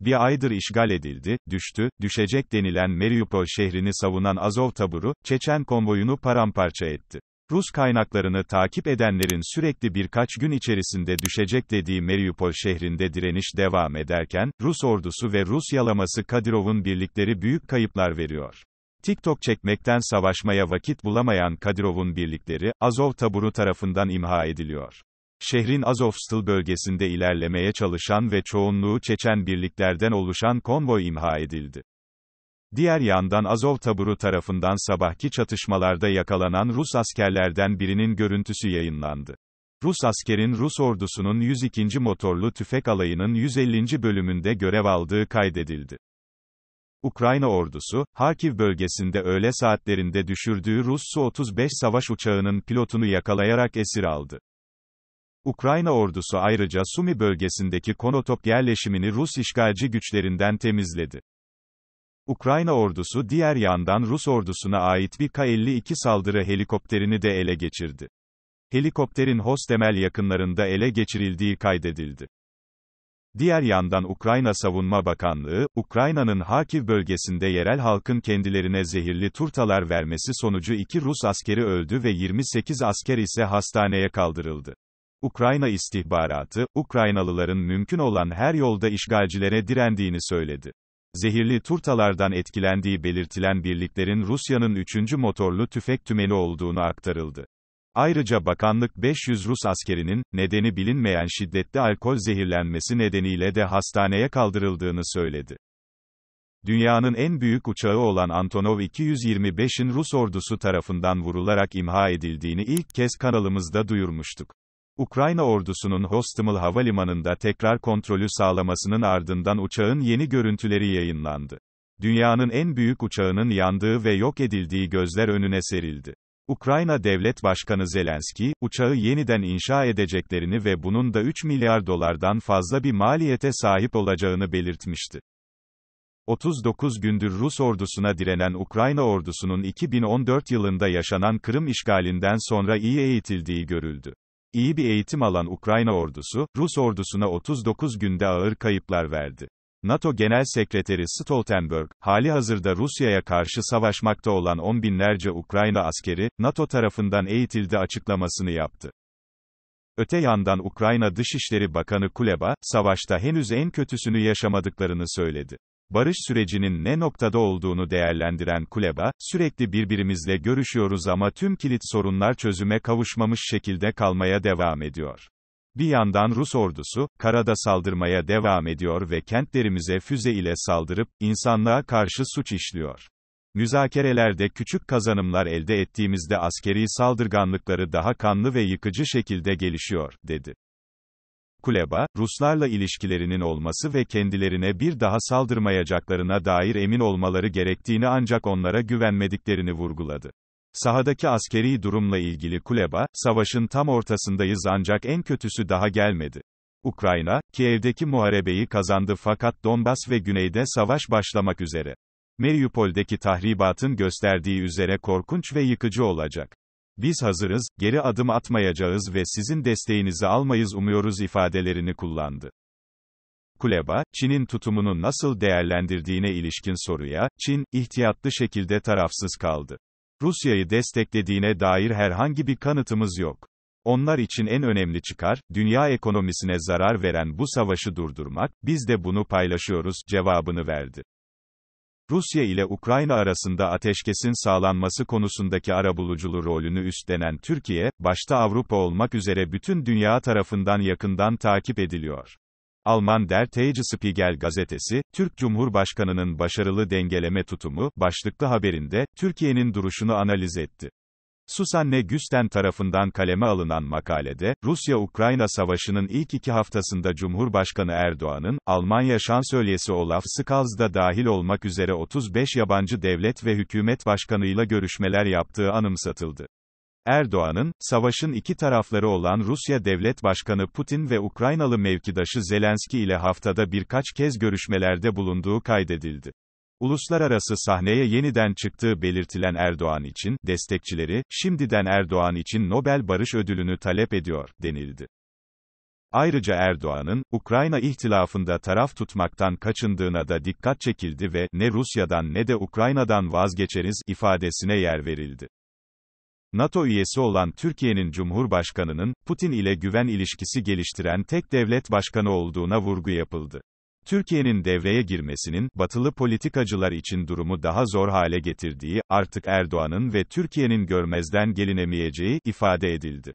Bir aydır işgal edildi, düştü, düşecek denilen Mariupol şehrini savunan Azov taburu, Çeçen konvoyunu paramparça etti. Rus kaynaklarını takip edenlerin sürekli birkaç gün içerisinde düşecek dediği Mariupol şehrinde direniş devam ederken, Rus ordusu ve Rus yalaması Kadirov'un birlikleri büyük kayıplar veriyor. TikTok çekmekten savaşmaya vakit bulamayan Kadirov'un birlikleri, Azov taburu tarafından imha ediliyor. Şehrin Azovstal bölgesinde ilerlemeye çalışan ve çoğunluğu Çeçen birliklerden oluşan konvoy imha edildi. Diğer yandan Azov taburu tarafından sabahki çatışmalarda yakalanan Rus askerlerden birinin görüntüsü yayınlandı. Rus askerin Rus ordusunun 102. Motorlu Tüfek Alayı'nın 150. bölümünde görev aldığı kaydedildi. Ukrayna ordusu, Harkiv bölgesinde öğle saatlerinde düşürdüğü Rus Su-35 savaş uçağının pilotunu yakalayarak esir aldı. Ukrayna ordusu ayrıca Sumi bölgesindeki Konotop yerleşimini Rus işgalci güçlerinden temizledi. Ukrayna ordusu diğer yandan Rus ordusuna ait bir K-52 saldırı helikopterini de ele geçirdi. Helikopterin Hostemel yakınlarında ele geçirildiği kaydedildi. Diğer yandan Ukrayna Savunma Bakanlığı, Ukrayna'nın Harkiv bölgesinde yerel halkın kendilerine zehirli turtalar vermesi sonucu iki Rus askeri öldü ve 28 asker ise hastaneye kaldırıldı. Ukrayna istihbaratı, Ukraynalıların mümkün olan her yolda işgalcilere direndiğini söyledi. Zehirli turtalardan etkilendiği belirtilen birliklerin Rusya'nın 3. motorlu tüfek tümeni olduğunu aktarıldı. Ayrıca bakanlık 500 Rus askerinin, nedeni bilinmeyen şiddetli alkol zehirlenmesi nedeniyle de hastaneye kaldırıldığını söyledi. Dünyanın en büyük uçağı olan Antonov 225'in Rus ordusu tarafından vurularak imha edildiğini ilk kez kanalımızda duyurmuştuk. Ukrayna ordusunun Hostomel havalimanında tekrar kontrolü sağlamasının ardından uçağın yeni görüntüleri yayınlandı. Dünyanın en büyük uçağının yandığı ve yok edildiği gözler önüne serildi. Ukrayna Devlet Başkanı Zelenski, uçağı yeniden inşa edeceklerini ve bunun da 3 milyar dolardan fazla bir maliyete sahip olacağını belirtmişti. 39 gündür Rus ordusuna direnen Ukrayna ordusunun 2014 yılında yaşanan Kırım işgalinden sonra iyi eğitildiği görüldü. İyi bir eğitim alan Ukrayna ordusu, Rus ordusuna 39 günde ağır kayıplar verdi. NATO Genel Sekreteri Stoltenberg, hali hazırda Rusya'ya karşı savaşmakta olan on binlerce Ukrayna askeri, NATO tarafından eğitildi açıklamasını yaptı. Öte yandan Ukrayna Dışişleri Bakanı Kuleba, savaşta henüz en kötüsünü yaşamadıklarını söyledi. Barış sürecinin ne noktada olduğunu değerlendiren Kuleba, sürekli birbirimizle görüşüyoruz ama tüm kilit sorunlar çözüme kavuşmamış şekilde kalmaya devam ediyor. Bir yandan Rus ordusu, karada saldırmaya devam ediyor ve kentlerimize füze ile saldırıp, insanlığa karşı suç işliyor. Müzakerelerde küçük kazanımlar elde ettiğimizde askeri saldırganlıkları daha kanlı ve yıkıcı şekilde gelişiyor, dedi. Kuleba, Ruslarla ilişkilerinin olması ve kendilerine bir daha saldırmayacaklarına dair emin olmaları gerektiğini ancak onlara güvenmediklerini vurguladı. Sahadaki askeri durumla ilgili Kuleba, savaşın tam ortasındayız ancak en kötüsü daha gelmedi. Ukrayna, Kiev'deki muharebeyi kazandı fakat Donbas ve güneyde savaş başlamak üzere. Mariupol'deki tahribatın gösterdiği üzere korkunç ve yıkıcı olacak biz hazırız, geri adım atmayacağız ve sizin desteğinizi almayız umuyoruz ifadelerini kullandı. Kuleba, Çin'in tutumunu nasıl değerlendirdiğine ilişkin soruya, Çin, ihtiyatlı şekilde tarafsız kaldı. Rusya'yı desteklediğine dair herhangi bir kanıtımız yok. Onlar için en önemli çıkar, dünya ekonomisine zarar veren bu savaşı durdurmak, biz de bunu paylaşıyoruz, cevabını verdi. Rusya ile Ukrayna arasında ateşkesin sağlanması konusundaki arabuluculu rolünü üstlenen Türkiye, başta Avrupa olmak üzere bütün dünya tarafından yakından takip ediliyor. Alman Der Spiegel gazetesi, Türk Cumhurbaşkanı'nın başarılı dengeleme tutumu, başlıklı haberinde, Türkiye'nin duruşunu analiz etti. Susanne Güsten tarafından kaleme alınan makalede, Rusya-Ukrayna Savaşı'nın ilk iki haftasında Cumhurbaşkanı Erdoğan'ın, Almanya Şansölyesi Olaf Scholz da dahil olmak üzere 35 yabancı devlet ve hükümet başkanıyla görüşmeler yaptığı anımsatıldı. Erdoğan'ın, savaşın iki tarafları olan Rusya Devlet Başkanı Putin ve Ukraynalı mevkidaşı Zelenski ile haftada birkaç kez görüşmelerde bulunduğu kaydedildi. Uluslararası sahneye yeniden çıktığı belirtilen Erdoğan için, destekçileri, şimdiden Erdoğan için Nobel Barış Ödülünü talep ediyor, denildi. Ayrıca Erdoğan'ın, Ukrayna ihtilafında taraf tutmaktan kaçındığına da dikkat çekildi ve, ne Rusya'dan ne de Ukrayna'dan vazgeçeriz, ifadesine yer verildi. NATO üyesi olan Türkiye'nin Cumhurbaşkanı'nın, Putin ile güven ilişkisi geliştiren tek devlet başkanı olduğuna vurgu yapıldı. Türkiye'nin devreye girmesinin, batılı politikacılar için durumu daha zor hale getirdiği, artık Erdoğan'ın ve Türkiye'nin görmezden gelinemeyeceği, ifade edildi.